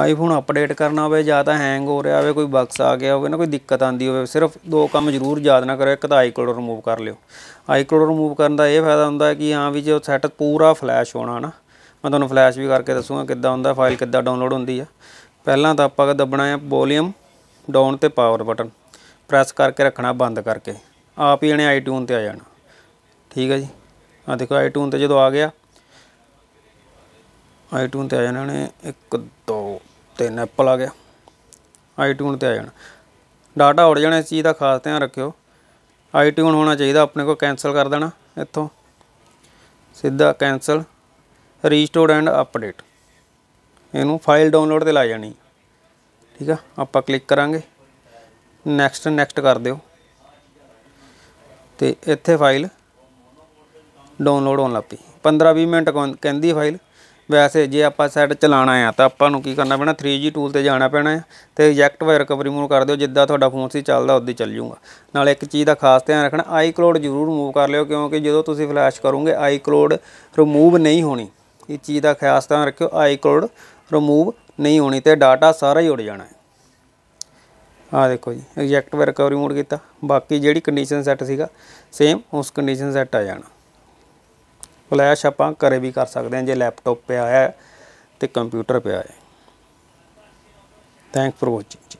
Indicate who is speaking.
Speaker 1: iPhone update ਕਰਨਾ ਹੋਵੇ ਜਾਂ ਤਾਂ ਹੈਂਗ ਹੋ ਰਿਹਾ ਹੋਵੇ ਕੋਈ ਬਕਸ ਆ ਗਿਆ ਹੋਵੇ ਨਾ ਕੋਈ ਦਿੱਕਤ ਆਂਦੀ ਹੋਵੇ ਸਿਰਫ ਦੋ ਕੰਮ ਜ਼ਰੂਰ ਯਾਦ ਨਾ ਕਰੋ ਇੱਕ ਤਾਂ ਆਈਕਲੋਡ ਰਿਮੂਵ ਕਰ ਲਿਓ ਆਈਕਲੋਡ ਰਿਮੂਵ ਕਰਨ ਦਾ ਇਹ ਫਾਇਦਾ ਹੁੰਦਾ ਕਿ ਹਾਂ ਵੀ ਜੇ ਸੈਟ ਪੂਰਾ ਫਲੈਸ਼ ਹੋਣਾ ਨਾ ਮੈਂ ਤੁਹਾਨੂੰ ਫਲੈਸ਼ ਵੀ ਕਰਕੇ ਦੱਸੂਗਾ ਕਿੱਦਾਂ ਹੁੰਦਾ ਫਾਈਲ ਕਿੱਦਾਂ ਡਾਊਨਲੋਡ ਹੁੰਦੀ ਆ ਪਹਿਲਾਂ ਤਾਂ ਆਪਾਂ ਦੱਬਣਾ ਹੈ ਵੋਲੀਅਮ ਡਾਊਨ ਤੇ ਪਾਵਰ ਬਟਨ ਪ੍ਰੈਸ ਕਰਕੇ ਰੱਖਣਾ ਬੰਦ ਕਰਕੇ ਆਪ ਹੀ ਇਹਨੇ ਆਈਟਿਊਨ ਤੇ ਆ ਜਾਣਾ ਠੀਕ ਹੈ ਜੀ ਆ ਦੇਖੋ ਆਈਟਿਊਨ ਤੇ ਜਦੋਂ ਆ ਗਿਆ ਆਈਟਿਊਨ ਤੇ ਆ ਜਾਣਾ ਨੇ 1 2 3 ਐਪਲ ਆ ਗਿਆ ਆਈਟਿਊਨ ਤੇ ਆ ਜਾਣਾ ਡਾਟਾ ਉੜ ਜਾਣਾ ਇਸ ਚੀਜ਼ ਦਾ ਖਾਸ ਧਿਆਨ ਰੱਖਿਓ ਆਈਟਿਊਨ ਹੋਣਾ ਚਾਹੀਦਾ ਆਪਣੇ ਕੋਲ ਕੈਨਸਲ ਕਰ ਦੇਣਾ ਇੱਥੋਂ ਸਿੱਧਾ ਕੈਨਸਲ ਰੀਸਟੋਰ ਐਂਡ ਅਪਡੇਟ ਇਹਨੂੰ ਫਾਈਲ ਡਾਊਨਲੋਡ ਤੇ ਲਾ ਜਾਣੀ ਠੀਕ ਆ ਆਪਾਂ ਕਲਿੱਕ ਕਰਾਂਗੇ ਨੈਕਸਟ ਨੈਕਸਟ ਕਰ ਦਿਓ ਤੇ ਇੱਥੇ ਫਾਈਲ ਡਾਊਨਲੋਡ ਹੋਣ ਲੱਗ ਪਈ 15 20 ਮਿੰਟ ਕਹਿੰਦੀ ਫਾਈਲ ਵੈਸੇ ਜੇ ਆਪਾਂ ਸੈੱਟ ਚਲਾਣਾ ਆ ਤਾਂ ਆਪਾਂ ਨੂੰ ਕੀ ਕਰਨਾ ਪੈਣਾ 3G ਟੂਲ ਤੇ ਜਾਣਾ ਪੈਣਾ ਤੇ ਇਜੈਕਟ ਵਾਇਰ ਰਿਕਵਰੀ ਮੂਵ ਕਰ ਦਿਓ ਜਿੱਦਾਂ ਤੁਹਾਡਾ ਫੋਨ ਸੀ ਚੱਲਦਾ ਉਦੋਂ ਚੱਲ ਜੂਗਾ ਨਾਲ ਇੱਕ ਚੀਜ਼ ਦਾ ਖਾਸ ਧਿਆਨ ਰੱਖਣਾ ਆਈ ਕਲੋਡ ਜ਼ਰੂਰ ਮੂਵ ਕਰ ਲਿਓ ਕਿਉਂਕਿ ਜਦੋਂ ਤੁਸੀਂ ਫਲੈਸ਼ ਕਰੋਗੇ ਆਈ ਕਲੋਡ ਰਿਮੂਵ ਨਹੀਂ ਹੋਣੀ ਇਹ ਚੀਜ਼ ਦਾ ਖਾਸ ਧਿਆਨ ਰੱਖਿਓ ਆਈ ਕਲੋਡ ਰਿਮੂਵ ਨਹੀਂ ਹੋਣੀ ਤੇ ਡਾਟਾ ਸਾਰਾ ਹੀ ਉੱਡ ਜਾਣਾ ਹੈ ਆ ਦੇਖੋ ਜੀ ਇਜੈਕਟ ਵਾਇਰ ਰਿਕਵਰੀ ਮੋਡ ਕੀਤਾ ਬਾਕੀ ਜਿਹੜੀ ਕੰਡੀਸ਼ਨ ਸੈੱਟ ਸੀਗਾ ਸੇਮ ਉਸ ਕੰਡੀਸ਼ਨ ਸੈੱਟ ਆ ਜਾਣਾ ਫਲੈਸ਼ ਆਪਾਂ ਘਰੇ ਵੀ ਕਰ ਸਕਦੇ ਹਾਂ ਜੇ ਲੈਪਟਾਪ ਪਿਆ ਹੈ ਤੇ ਕੰਪਿਊਟਰ ਪਿਆ ਹੈ ਥੈਂਕ ਫਰ ਵਾਚਿੰਗ